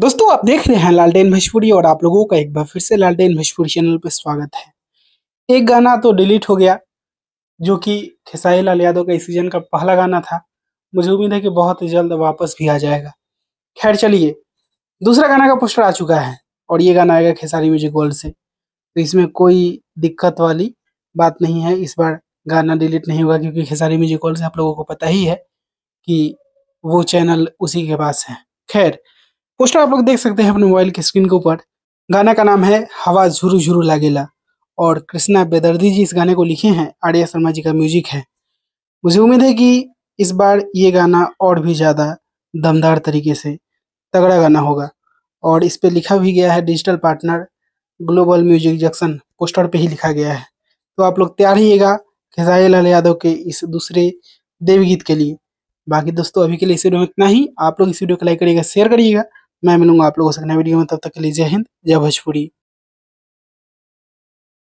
दोस्तों आप देख रहे हैं लालटेन भोजपुरी और आप लोगों का एक बार फिर से लालडेन भोजपुरी चैनल पर स्वागत है एक गाना तो डिलीट हो गया जो कि खेसारी लाल यादव का इस सीजन का पहला गाना था मुझे उम्मीद है कि बहुत जल्द वापस भी आ जाएगा खैर चलिए दूसरा गाना का पोस्टर आ चुका है और ये गाना आएगा खेसारी म्यूजिक गोल्ड से तो इसमें कोई दिक्कत वाली बात नहीं है इस बार गाना डिलीट नहीं होगा क्योंकि खेसारी म्यूजिक गोल्ड से आप लोगों को पता ही है कि वो चैनल उसी के पास है खैर पोस्टर आप लोग देख सकते हैं अपने मोबाइल के स्क्रीन के ऊपर गाना का नाम है हवा झुरू झुरू लागेला और कृष्णा बेदर्दी जी इस गाने को लिखे हैं आर्या शर्मा जी का म्यूजिक है मुझे उम्मीद है कि इस बार ये गाना और भी ज़्यादा दमदार तरीके से तगड़ा गाना होगा और इस पर लिखा भी गया है digital partner global music junction poster पे ही लिखा गया है तो आप लोग तैयार रहिएगा खेसारी लाल यादव के इस दूसरे देवगीत के लिए बाकी दोस्तों अभी के लिए इस वीडियो में इतना ही आप लोग इस वीडियो को लाइक करिएगा शेयर करिएगा मैं मिलूंगा आप लोगों से नए वीडियो में तब तक के लिए जय हिंद जय भोजपुरी।